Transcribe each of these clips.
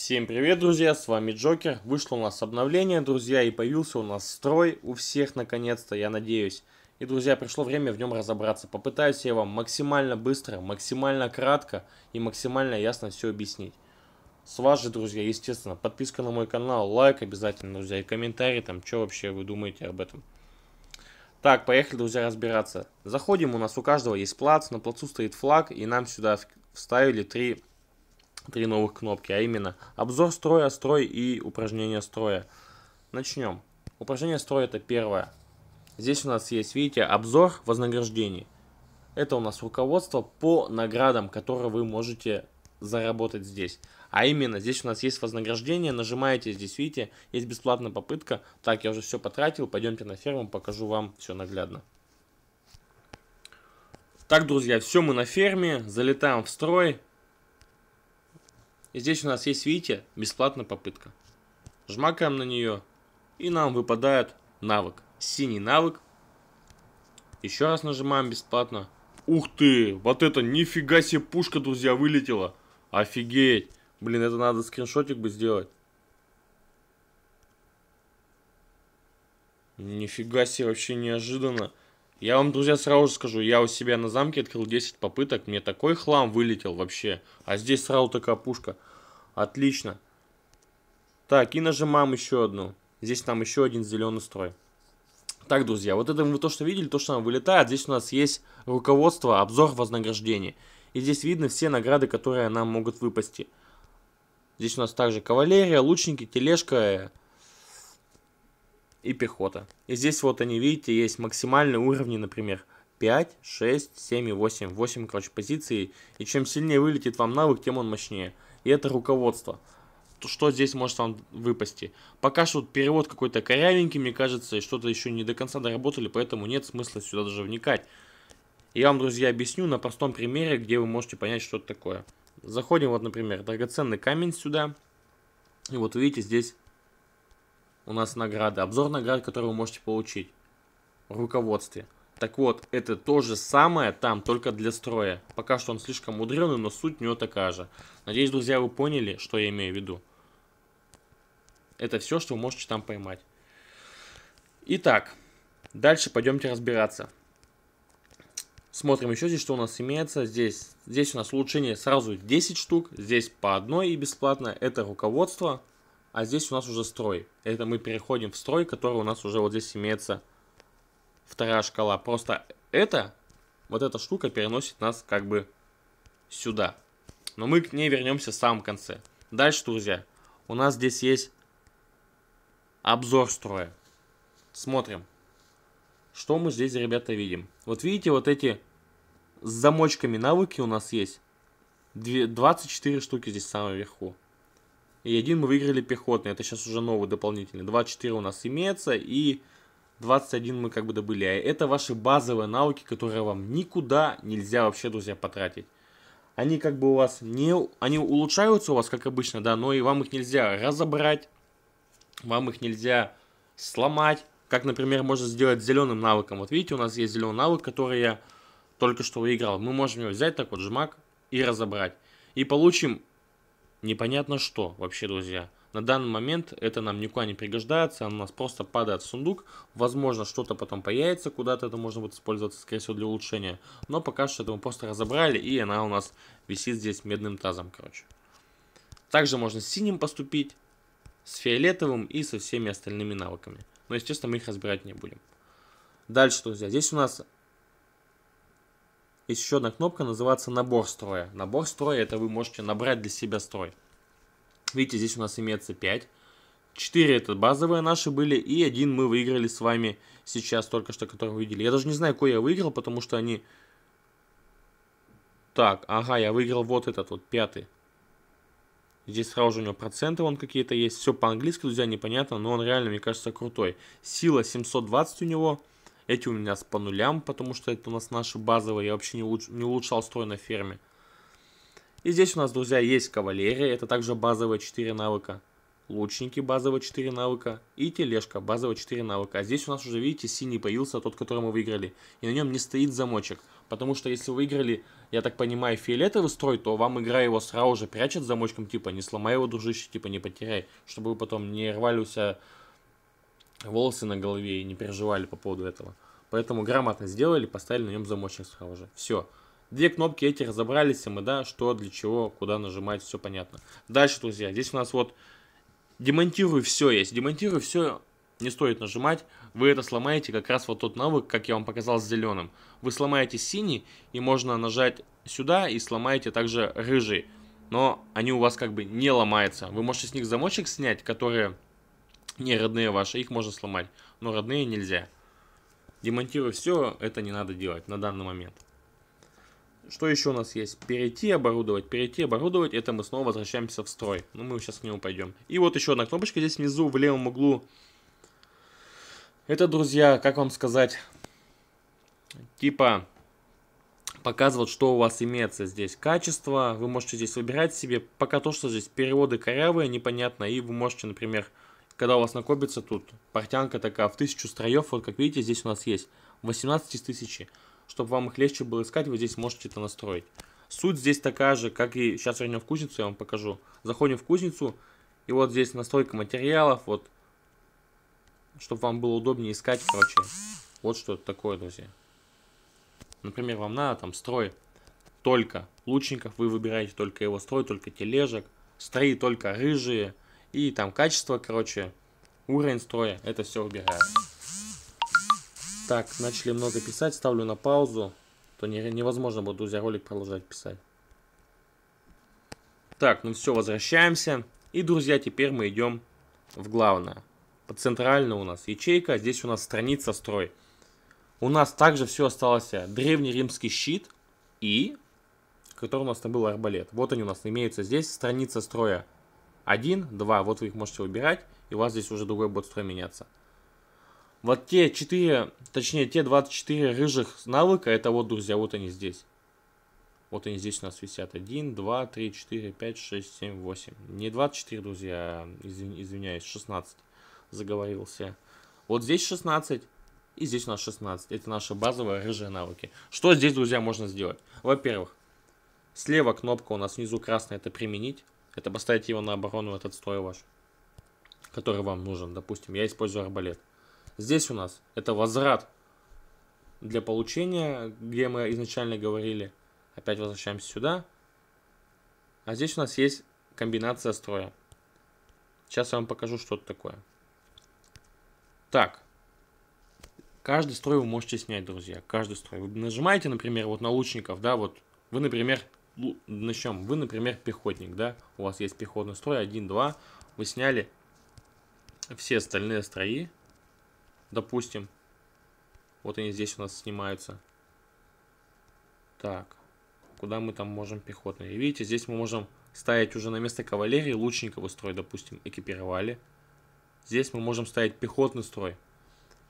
Всем привет, друзья, с вами Джокер. Вышло у нас обновление, друзья, и появился у нас строй у всех, наконец-то, я надеюсь. И, друзья, пришло время в нем разобраться. Попытаюсь я вам максимально быстро, максимально кратко и максимально ясно все объяснить. С вас же, друзья, естественно, подписка на мой канал, лайк обязательно, друзья, и комментарий там, что вообще вы думаете об этом. Так, поехали, друзья, разбираться. Заходим, у нас у каждого есть плац, на плацу стоит флаг, и нам сюда вставили три три новых кнопки, а именно обзор строя, строй и упражнение строя. Начнем. Упражнение строя это первое. Здесь у нас есть, видите, обзор вознаграждений. Это у нас руководство по наградам, которые вы можете заработать здесь. А именно, здесь у нас есть вознаграждение, нажимаете здесь, видите, есть бесплатная попытка. Так, я уже все потратил, пойдемте на ферму, покажу вам все наглядно. Так, друзья, все мы на ферме, залетаем в строй, Здесь у нас есть, видите, бесплатная попытка. Жмакаем на нее, и нам выпадает навык. Синий навык. Еще раз нажимаем бесплатно. Ух ты, вот это нифига себе пушка, друзья, вылетела. Офигеть. Блин, это надо скриншотик бы сделать. Нифига себе, вообще неожиданно. Я вам, друзья, сразу же скажу, я у себя на замке открыл 10 попыток, мне такой хлам вылетел вообще. А здесь сразу такая пушка. Отлично. Так, и нажимаем еще одну. Здесь там еще один зеленый строй. Так, друзья, вот это вы то, что видели, то, что нам вылетает. Здесь у нас есть руководство, обзор вознаграждений. И здесь видно все награды, которые нам могут выпасти. Здесь у нас также кавалерия, лучники, тележка, э, и пехота. И здесь вот они, видите, есть максимальные уровни, например, 5, 6, 7 и 8. 8, короче, позиций. И чем сильнее вылетит вам навык, тем он мощнее. И это руководство. то Что здесь может вам выпасти? Пока что перевод какой-то корявенький, мне кажется, и что-то еще не до конца доработали, поэтому нет смысла сюда даже вникать. Я вам, друзья, объясню на простом примере, где вы можете понять, что это такое. Заходим, вот, например, драгоценный камень сюда. И вот видите, здесь у нас награды. Обзор наград, которые вы можете получить в руководстве. Так вот, это то же самое там, только для строя. Пока что он слишком мудреный, но суть у него такая же. Надеюсь, друзья, вы поняли, что я имею в виду. Это все, что вы можете там поймать. Итак, дальше пойдемте разбираться. Смотрим еще здесь, что у нас имеется. Здесь, здесь у нас улучшение сразу 10 штук. Здесь по одной и бесплатно. Это руководство а здесь у нас уже строй. Это мы переходим в строй, который у нас уже вот здесь имеется вторая шкала. Просто это, вот эта штука переносит нас как бы сюда. Но мы к ней вернемся в самом конце. Дальше, друзья, у нас здесь есть обзор строя. Смотрим, что мы здесь, ребята, видим. Вот видите, вот эти с замочками навыки у нас есть. 24 штуки здесь в самом верху и один мы выиграли пехотный. Это сейчас уже новый дополнительный. 24 у нас имеется, и 21 мы как бы добыли. А это ваши базовые навыки, которые вам никуда нельзя вообще, друзья, потратить. Они как бы у вас не... Они улучшаются у вас, как обычно, да, но и вам их нельзя разобрать, вам их нельзя сломать. Как, например, можно сделать зеленым навыком. Вот видите, у нас есть зеленый навык, который я только что выиграл. Мы можем его взять, так вот, жмак, и разобрать. И получим непонятно что вообще, друзья. На данный момент это нам никуда не пригождается, оно у нас просто падает в сундук. Возможно, что-то потом появится, куда-то это можно будет использоваться, скорее всего, для улучшения. Но пока что это мы просто разобрали, и она у нас висит здесь медным тазом, короче. Также можно с синим поступить, с фиолетовым и со всеми остальными навыками. Но, естественно, мы их разбирать не будем. Дальше, друзья, здесь у нас есть еще одна кнопка, называется набор строя. Набор строя, это вы можете набрать для себя строй. Видите, здесь у нас имеется 5. 4 это базовые наши были, и один мы выиграли с вами сейчас только что, который вы видели. Я даже не знаю, какой я выиграл, потому что они... Так, ага, я выиграл вот этот вот, пятый. Здесь сразу же у него проценты вон какие-то есть. Все по-английски, друзья, непонятно, но он реально, мне кажется, крутой. Сила 720 у него. Эти у меня по нулям, потому что это у нас наши базовые. Я вообще не, улуч... не улучшал строй на ферме. И здесь у нас, друзья, есть кавалерия. Это также базовые 4 навыка. Лучники базовые 4 навыка. И тележка базовые 4 навыка. А здесь у нас уже, видите, синий появился, тот, который мы выиграли. И на нем не стоит замочек. Потому что если выиграли, я так понимаю, фиолетовый строй, то вам игра его сразу же прячет замочком, типа, не сломай его, дружище, типа, не потеряй. Чтобы вы потом не рвали у а себя волосы на голове и не переживали по поводу этого. Поэтому грамотно сделали, поставили на нем замочек сразу же. Все. Две кнопки эти разобрались, и мы, да, что, для чего, куда нажимать, все понятно. Дальше, друзья, здесь у нас вот демонтирую все есть. Демонтирую все не стоит нажимать, вы это сломаете как раз вот тот навык, как я вам показал с зеленым. Вы сломаете синий, и можно нажать сюда, и сломаете также рыжий. Но они у вас как бы не ломаются. Вы можете с них замочек снять, которые не родные ваши, их можно сломать, но родные нельзя. Демонтируя все, это не надо делать на данный момент. Что еще у нас есть? Перейти, оборудовать. Перейти, оборудовать. Это мы снова возвращаемся в строй. Ну, мы сейчас к нему пойдем. И вот еще одна кнопочка здесь внизу, в левом углу. Это, друзья, как вам сказать, типа показывает, что у вас имеется здесь качество. Вы можете здесь выбирать себе пока то, что здесь переводы корявые, непонятно. И вы можете, например, когда у вас накопится тут портянка такая в тысячу строев, вот как видите, здесь у нас есть 18 из тысячи. Чтобы вам их легче было искать, вы здесь можете это настроить. Суть здесь такая же, как и сейчас вернем в кузницу, я вам покажу. Заходим в кузницу, и вот здесь настройка материалов, вот, чтобы вам было удобнее искать, короче. Вот что это такое, друзья. Например, вам надо там строй только лучников, вы выбираете только его строй, только тележек, строи только рыжие, и там качество, короче, уровень строя, это все убираю. Так, начали много писать, ставлю на паузу, то не, невозможно будет, друзья, ролик продолжать писать. Так, ну все, возвращаемся. И, друзья, теперь мы идем в главное. По у нас ячейка, а здесь у нас страница строй. У нас также все осталось э, древний римский щит и, который у нас там был арбалет. Вот они у нас имеются здесь, страница строя. 1, 2, вот вы их можете выбирать, и у вас здесь уже другой будет строй меняться. Вот те 4, точнее те 24 рыжих навыка, это вот, друзья, вот они здесь. Вот они здесь у нас висят. 1, 2, 3, 4, 5, 6, 7, 8. Не 24, друзья, извиняюсь, 16 заговорился. Вот здесь 16, и здесь у нас 16. Это наши базовые рыжие навыки. Что здесь, друзья, можно сделать? Во-первых, слева кнопка у нас внизу красная, это применить это поставить его на оборону, этот строй ваш, который вам нужен. Допустим, я использую арбалет. Здесь у нас это возврат для получения, где мы изначально говорили. Опять возвращаемся сюда. А здесь у нас есть комбинация строя. Сейчас я вам покажу, что это такое. Так. Каждый строй вы можете снять, друзья. Каждый строй. Вы нажимаете, например, вот на лучников, да, вот. Вы, например, начнем. Вы, например, пехотник, да? У вас есть пехотный строй 1-2. Вы сняли все остальные строи, допустим. Вот они здесь у нас снимаются. Так, куда мы там можем пехотные? Видите, здесь мы можем ставить уже на место кавалерии лучниковый строй, допустим, экипировали. Здесь мы можем ставить пехотный строй.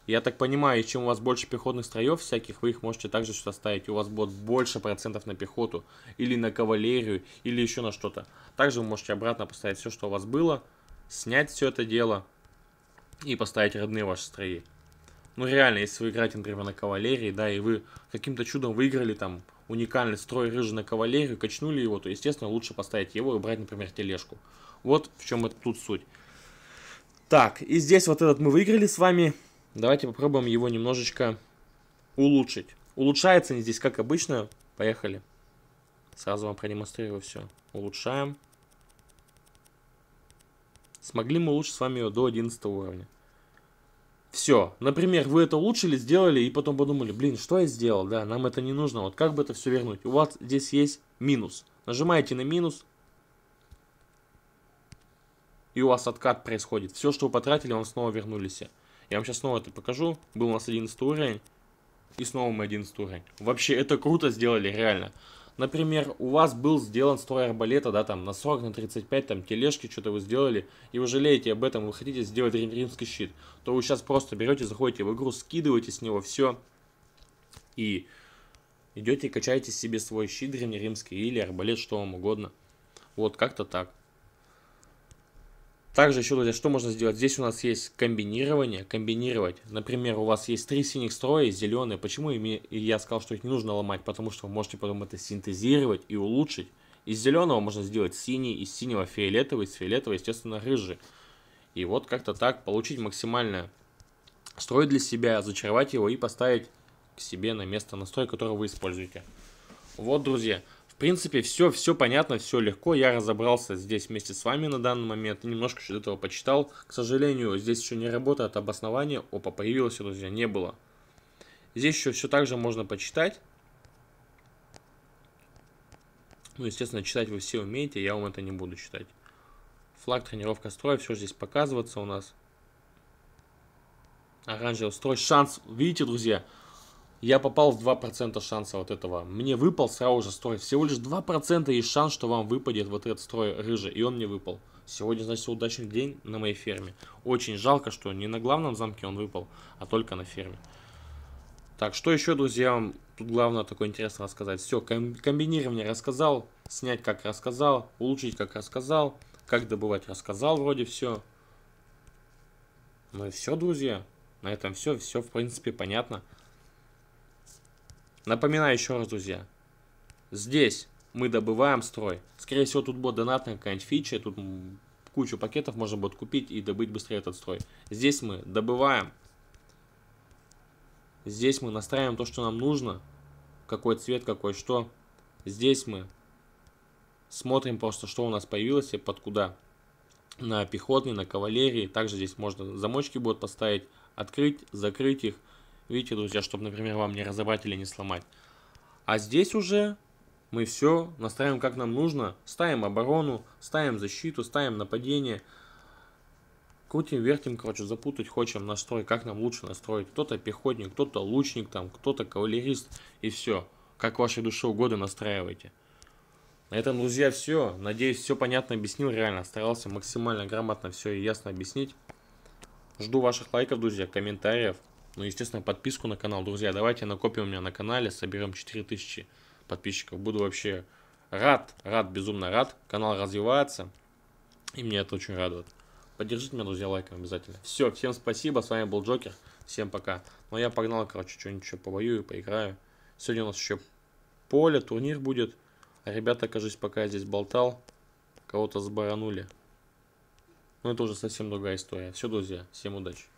Я так понимаю, чем у вас больше пехотных строев всяких, вы их можете также сюда ставить. У вас будет больше процентов на пехоту, или на кавалерию, или еще на что-то. Также вы можете обратно поставить все, что у вас было, снять все это дело и поставить родные ваши строи. Ну реально, если вы играете, например, на кавалерии, да, и вы каким-то чудом выиграли там уникальный строй рыжий на кавалерию, качнули его, то, естественно, лучше поставить его и брать, например, тележку. Вот в чем это тут суть. Так, и здесь вот этот мы выиграли с вами Давайте попробуем его немножечко улучшить. Улучшается не здесь, как обычно. Поехали. Сразу вам продемонстрирую все. Улучшаем. Смогли мы улучшить с вами ее до 11 уровня. Все. Например, вы это улучшили, сделали и потом подумали, блин, что я сделал, да, нам это не нужно. Вот как бы это все вернуть? У вас здесь есть минус. Нажимаете на минус, и у вас откат происходит. Все, что вы потратили, вам снова вернули я вам сейчас снова это покажу. Был у нас 11 уровень. И снова мы 11 уровень. Вообще, это круто сделали, реально. Например, у вас был сделан строй арбалета, да, там, на 40, на 35, там, тележки, что-то вы сделали, и вы жалеете об этом, вы хотите сделать рим римский щит, то вы сейчас просто берете, заходите в игру, скидываете с него все, и идете, качаете себе свой щит древнеримский или арбалет, что вам угодно. Вот, как-то так. Также еще, друзья, что можно сделать? Здесь у нас есть комбинирование, комбинировать. Например, у вас есть три синих строя, и зеленые. Почему я сказал, что их не нужно ломать? Потому что вы можете потом это синтезировать и улучшить. Из зеленого можно сделать синий, из синего фиолетовый, из фиолетового, естественно, рыжий. И вот как-то так получить максимальное строй для себя, зачаровать его и поставить к себе на место настрой, который вы используете. Вот, друзья, принципе, все, все понятно, все легко. Я разобрался здесь вместе с вами на данный момент. Немножко еще этого почитал. К сожалению, здесь еще не работает обоснование. Опа, появилось, друзья, не было. Здесь еще все так же можно почитать. Ну, естественно, читать вы все умеете, я вам это не буду читать. Флаг, тренировка строя, все здесь показываться у нас. Оранжевый строй, шанс, видите, друзья, я попал в 2% шанса вот этого. Мне выпал сразу же строй. Всего лишь 2% есть шанс, что вам выпадет вот этот строй рыжий. И он мне выпал. Сегодня, значит, удачный день на моей ферме. Очень жалко, что не на главном замке он выпал, а только на ферме. Так, что еще, друзья, вам тут главное такое интересное рассказать. Все, комбинирование рассказал, снять как рассказал, улучшить как рассказал, как добывать рассказал вроде все. Ну и все, друзья. На этом все, все в принципе понятно. Напоминаю еще раз, друзья. Здесь мы добываем строй. Скорее всего, тут будет донатная какая-нибудь фича, тут кучу пакетов можно будет купить и добыть быстрее этот строй. Здесь мы добываем. Здесь мы настраиваем то, что нам нужно. Какой цвет, какой что. Здесь мы смотрим просто, что у нас появилось и под куда. На пехотный, на кавалерии. Также здесь можно замочки будут поставить, открыть, закрыть их. Видите, друзья, чтобы, например, вам не разобрать или не сломать. А здесь уже мы все настраиваем как нам нужно. Ставим оборону, ставим защиту, ставим нападение. Крутим, вертим, короче, запутать хочем настрой, как нам лучше настроить. Кто-то пехотник, кто-то лучник, там, кто-то кавалерист и все. Как вашей душе угодно настраивайте. На этом, друзья, все. Надеюсь, все понятно объяснил. Реально, старался максимально грамотно все и ясно объяснить. Жду ваших лайков, друзья, комментариев. Ну, естественно, подписку на канал. Друзья, давайте накопим у меня на канале, соберем 4000 подписчиков. Буду вообще рад, рад, безумно рад. Канал развивается, и мне это очень радует. Поддержите меня, друзья, лайком обязательно. Все, всем спасибо, с вами был Джокер, всем пока. Ну, а я погнал, короче, что-нибудь еще повоюю, поиграю. Сегодня у нас еще поле, турнир будет. Ребята, кажись, пока я здесь болтал, кого-то забаранули. Ну это уже совсем другая история. Все, друзья, всем удачи.